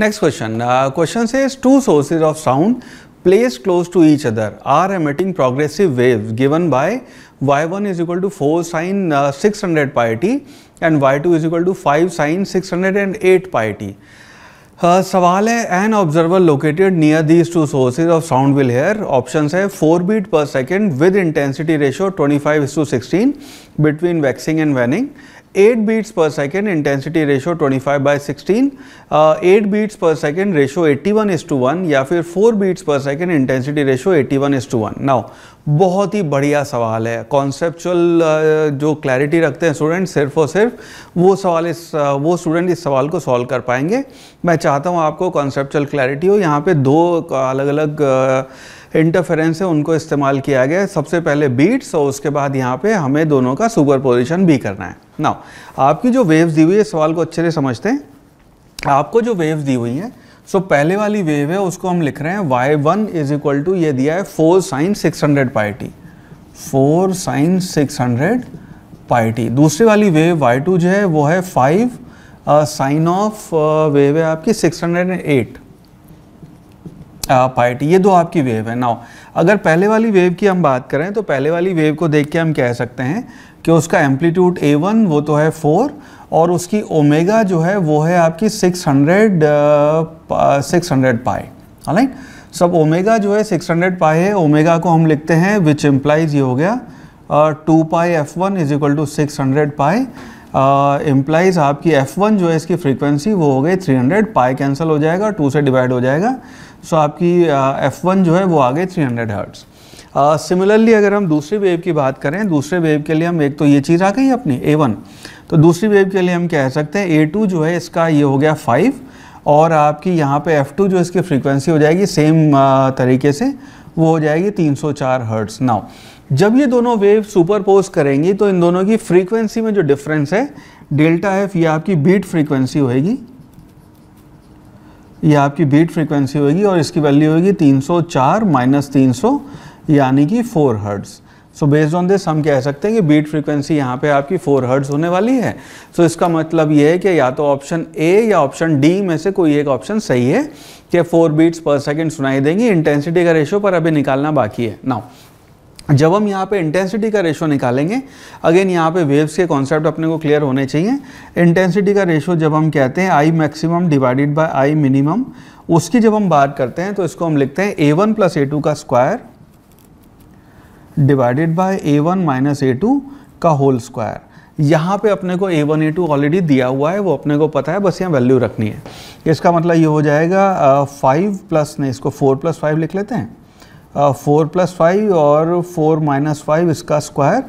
Next question. Uh, question says two sources of sound placed close to each other are emitting progressive waves given by y1 is equal to 4 sine uh, 600 pi t and y2 is equal to 5 sine 608 pi t. Uh, सवाल है an observer located near these two sources of sound will hear options है 4 beat per second with intensity ratio 25 is to 16 between waxing and waning 8 beats per second intensity ratio 25 by 16 8 beats per second ratio 81 is to 1 या फिर 4 beats per second intensity ratio 81 is to 1 now बहुत ही बढ़िया सवाल है conceptual uh, जो clarity रखते हैं स्टूडेंट सिर्फ और सिर्फ वो सवाल इस uh, वो स्टूडेंट इस सवाल को सॉल्व कर पाएंगे मैं चाहता हूँ आपको कॉन्सेप्चुअल क्लैरिटी हो यहाँ पे दो अलग अलग इंटरफेरेंस है उनको इस्तेमाल किया गया सबसे पहले बीट्स और उसके बाद यहाँ पे हमें दोनों का सुपर पोजिशन भी करना है ना आपकी जो वेव्स दी हुई है सवाल को अच्छे से समझते हैं आपको जो वेव्स दी हुई हैं सो पहले वाली वेव है उसको हम लिख रहे हैं Y one is equal to ये दिया है four sine six hundred pi t four sine six hundred pi t दूसरी वाली वेव वाई टू जो है वो है फाइव साइन ऑफ वेव है आपकी six hundred and eight pi t ये दो आपकी वेव है नाउ अगर पहले वाली वेव की हम बात करें तो पहले वाली वेव को देख के हम कह सकते हैं कि उसका एम्पलीट्यूड ए वन वो तो है फोर और उसकी ओमेगा जो है वो है आपकी six hundred six hundred pi right सब ओमेगा जो है सिक्स हंड्रेड पाए है ओमेगा को हम लिखते हैं विच एम्प्लाइज ये हो गया two pi f one is equal to six hundred pi implies आपकी एफ वन जो है इसकी फ्रीक्वेंसी वो हो गई थ्री हंड्रेड पाई कैंसिल हो जाएगा टू से डिवाइड हो जाएगा सो so, आपकी एफ uh, वन जो है वो आ गई three hundred hertz similarly uh, अगर हम दूसरी वेव की बात करें दूसरे वेव के लिए हम एक तो ये चीज़ आ गई अपनी ए वन तो दूसरी वेव के लिए हम कह सकते हैं ए टू जो है इसका ये हो गया फाइव और आपकी यहाँ पे F2 जो इसकी फ्रीक्वेंसी हो जाएगी सेम uh, तरीके से वो हो जाएगी 304 हर्ट्स नाउ जब ये दोनों वेव सुपरपोज करेंगी तो इन दोनों की फ्रीक्वेंसी में जो डिफरेंस है डेल्टा एफ ये आपकी बीट फ्रीक्वेंसी होएगी ये आपकी बीट फ्रीक्वेंसी होगी और इसकी वैल्यू होगी 304 माइनस तीन यानी कि four hertz so based on this हम कह सकते हैं कि बीट फ्रीक्वेंसी यहाँ पे आपकी फोर हर्ट्स होने वाली है सो so, इसका मतलब ये है कि या तो ऑप्शन ए या ऑप्शन डी में से कोई एक ऑप्शन सही है कि फोर बीट्स पर सेकेंड सुनाई देंगी इंटेंसिटी का रेशो पर अभी निकालना बाकी है नाउ जब हम यहाँ पे इंटेंसिटी का रेशो निकालेंगे अगेन यहाँ पे वेव्स के कॉन्सेप्ट अपने को क्लियर होने चाहिए इंटेंसिटी का रेशो जब हम कहते हैं I maximum divided by I minimum उसकी जब हम बात करते हैं तो इसको हम लिखते हैं A one plus A two का square divided by A one minus A two का होल स्क्वायर यहाँ पे अपने को A one A two already दिया हुआ है वो अपने को पता है बस यहाँ वैल्यू रखनी है इसका मतलब ये हो जाएगा फाइव प्लस नहीं इसको फोर प्लस फाइव लिख लेते हैं फोर प्लस फाइव और फोर माइनस फाइव इसका स्क्वायर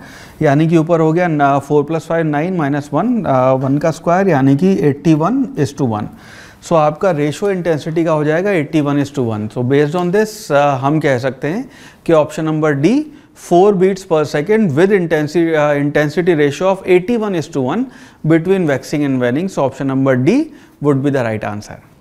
यानी कि ऊपर हो गया four plus five nine minus one one का स्क्वायर यानी कि eighty one is to one so आपका रेशो इंटेंसिटी का हो जाएगा eighty one is to one so based on this हम कह सकते हैं कि option number D four beats per second with intensity intensity ratio of eighty one is to one between waxing and waning so option number D would be the right answer